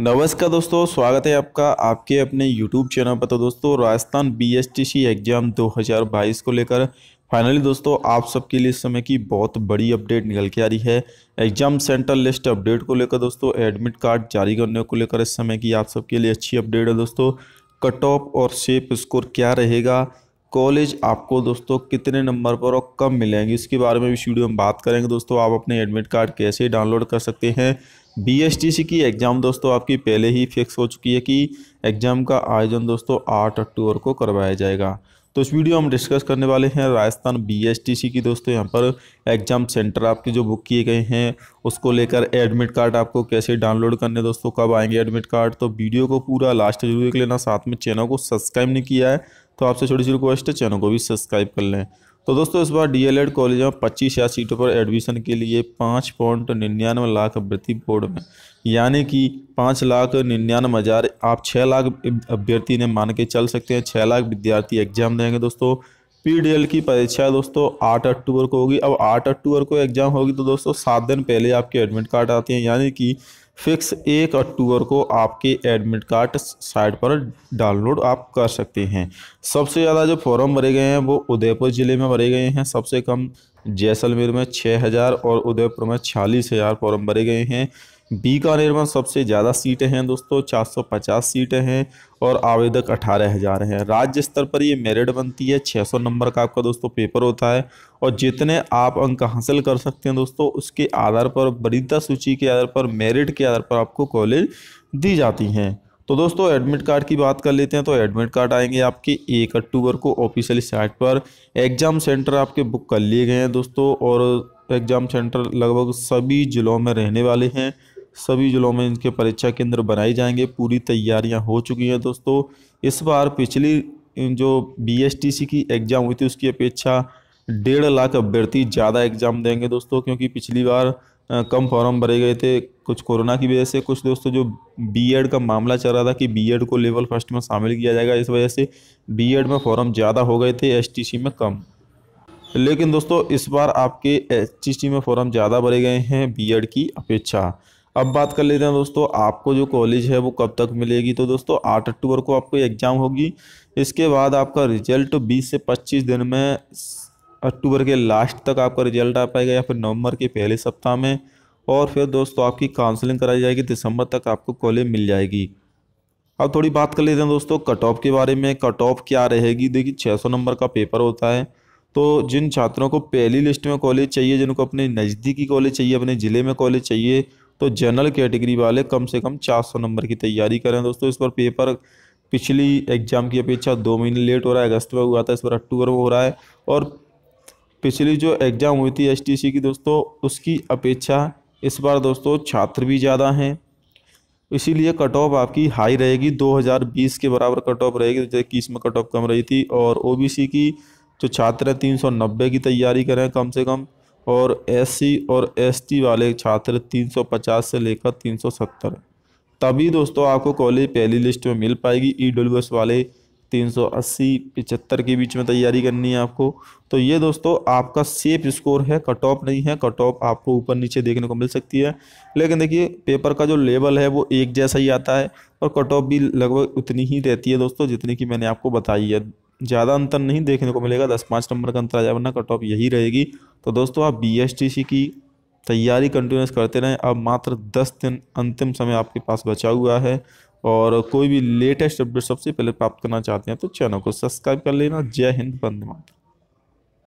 नमस्कार दोस्तों स्वागत है आपका आपके अपने यूट्यूब चैनल पर तो दोस्तों राजस्थान सी एग्जाम 2022 को लेकर फाइनली दोस्तों आप सबके लिए इस समय की बहुत बड़ी अपडेट निकल के आ रही है एग्जाम सेंटर लिस्ट अपडेट को लेकर दोस्तों एडमिट कार्ड जारी करने को लेकर इस समय की आप सबके लिए अच्छी अपडेट है दोस्तों कट ऑफ और शेप स्कोर क्या रहेगा कॉलेज आपको दोस्तों कितने नंबर पर और कब मिलेंगे इसके बारे में भी वीडियो में बात करेंगे दोस्तों आप अपने एडमिट कार्ड कैसे डाउनलोड कर सकते हैं बी की एग्ज़ाम दोस्तों आपकी पहले ही फिक्स हो चुकी है कि एग्ज़ाम का आयोजन दोस्तों आठ अक्टूबर को करवाया जाएगा तो इस वीडियो हम डिस्कस करने वाले हैं राजस्थान बीएसटीसी की दोस्तों यहाँ पर एग्ज़ाम सेंटर आपके जो बुक किए गए हैं उसको लेकर एडमिट कार्ड आपको कैसे डाउनलोड करने दोस्तों कब आएंगे एडमिट कार्ड तो वीडियो को पूरा लास्ट जरूर देख लेना साथ में चैनल को सब्सक्राइब नहीं किया है तो आपसे छोटी सी रिक्वेस्ट है चैनल को भी सब्सक्राइब कर लें तो दोस्तों इस बार डीएलएड कॉलेज में पच्चीस हजार सीटों पर एडमिशन के लिए पाँच पॉइंट निन्यानवे लाख अभ्यर्थी बोर्ड में यानी कि पाँच लाख निन्यानवे हज़ार आप छः लाख अभ्यर्थी ने मान के चल सकते हैं छः लाख विद्यार्थी एग्जाम देंगे दोस्तों पी की परीक्षा दोस्तों आठ अक्टूबर को होगी अब आठ अक्टूबर को एग्ज़ाम होगी तो दोस्तों सात दिन पहले आपके एडमिट कार्ड आते हैं यानी कि फिक्स एक अक्टूबर को आपके एडमिट कार्ड साइट पर डाउनलोड आप कर सकते हैं सबसे ज़्यादा जो फॉर्म भरे गए हैं वो उदयपुर ज़िले में भरे गए हैं सबसे कम जैसलमेर में छः हज़ार और उदयपुर में छियालीस हज़ार फॉर्म भरे गए हैं बीकानेर में सबसे ज़्यादा सीटें हैं दोस्तों 450 सीटें हैं और आवेदक अठारह हज़ार हैं राज्य स्तर पर ये मेरिट बनती है 600 नंबर का आपका दोस्तों पेपर होता है और जितने आप अंक हासिल कर सकते हैं दोस्तों उसके आधार पर वरीदा सूची के आधार पर मेरिट के आधार पर आपको कॉलेज दी जाती हैं तो दोस्तों एडमिट कार्ड की बात कर लेते हैं तो एडमिट कार्ड आएंगे आपके एक अक्टूबर को ऑफिशियल साइट पर एग्ज़ाम सेंटर आपके बुक कर लिए गए हैं दोस्तों और एग्ज़ाम सेंटर लगभग सभी ज़िलों में रहने वाले हैं सभी ज़िलों में इनके परीक्षा केंद्र बनाए जाएंगे पूरी तैयारियां हो चुकी हैं दोस्तों इस बार पिछली जो बी की एग्ज़ाम हुई थी उसकी अपेक्षा डेढ़ लाख अभ्यर्थी ज़्यादा एग्ज़ाम देंगे दोस्तों क्योंकि पिछली बार कम फॉर्म भरे गए थे कुछ कोरोना की वजह से कुछ दोस्तों जो बीएड का मामला चल रहा था कि बीएड को लेवल फर्स्ट में शामिल किया जाएगा इस वजह से बीएड में फॉर्म ज़्यादा हो गए थे एसटीसी में कम लेकिन दोस्तों इस बार आपके एसटीसी में फॉर्म ज़्यादा भरे गए हैं बीएड की अपेक्षा अब बात कर लेते हैं दोस्तों आपको जो कॉलेज है वो कब तक मिलेगी तो दोस्तों आठ अक्टूबर को आपको एग्ज़ाम होगी इसके बाद आपका रिजल्ट बीस से पच्चीस दिन में अक्टूबर के लास्ट तक आपका रिजल्ट आ पाएगा या फिर नवंबर के पहले सप्ताह में और फिर दोस्तों आपकी काउंसलिंग कराई जाएगी दिसंबर तक आपको कॉलेज मिल जाएगी अब थोड़ी बात कर लेते हैं दोस्तों कट ऑफ के बारे में कट ऑफ क्या रहेगी देखिए 600 नंबर का पेपर होता है तो जिन छात्रों को पहली लिस्ट में कॉलेज चाहिए जिनको अपने नज़दीकी कॉलेज चाहिए अपने ज़िले में कॉलेज चाहिए तो जनरल कैटेगरी वाले कम से कम 400 नंबर की तैयारी करें दोस्तों इस पर पेपर पिछली एग्ज़ाम की अपेक्षा दो महीने लेट हो रहा है अगस्त में हुआ था इस पर अक्टूबर में हो रहा है और पिछली जो एग्ज़ाम हुई थी सी की दोस्तों उसकी अपेक्षा इस बार दोस्तों छात्र भी ज़्यादा हैं इसीलिए कट ऑफ आपकी हाई रहेगी 2020 के बराबर कट ऑफ रहेगी जैसे इक्कीस में कट ऑफ कम रही थी और ओबीसी की जो छात्र हैं तीन की तैयारी करें कम से कम और एससी और एसटी वाले छात्र 350 से लेकर 370 तभी दोस्तों आपको कॉलेज पहली लिस्ट में मिल पाएगी ई डब्ल्यू एस वाले 380 75 के बीच में तैयारी करनी है आपको तो ये दोस्तों आपका सेफ स्कोर है कट ऑफ नहीं है कट ऑफ आपको ऊपर नीचे देखने को मिल सकती है लेकिन देखिए पेपर का जो लेवल है वो एक जैसा ही आता है और कट ऑफ भी लगभग उतनी ही रहती है दोस्तों जितनी कि मैंने आपको बताई है ज़्यादा अंतर नहीं देखने को मिलेगा दस पाँच नंबर का अंतर आ जाए वरना कट ऑफ यही रहेगी तो दोस्तों आप बी की तैयारी कंटिन्यूस करते रहें अब मात्र दस दिन अंतिम समय आपके पास बचा हुआ है और कोई भी लेटेस्ट अपडेट सबसे पहले प्राप्त करना चाहते हैं तो चैनल को सब्सक्राइब कर लेना जय हिंद बंद मात्र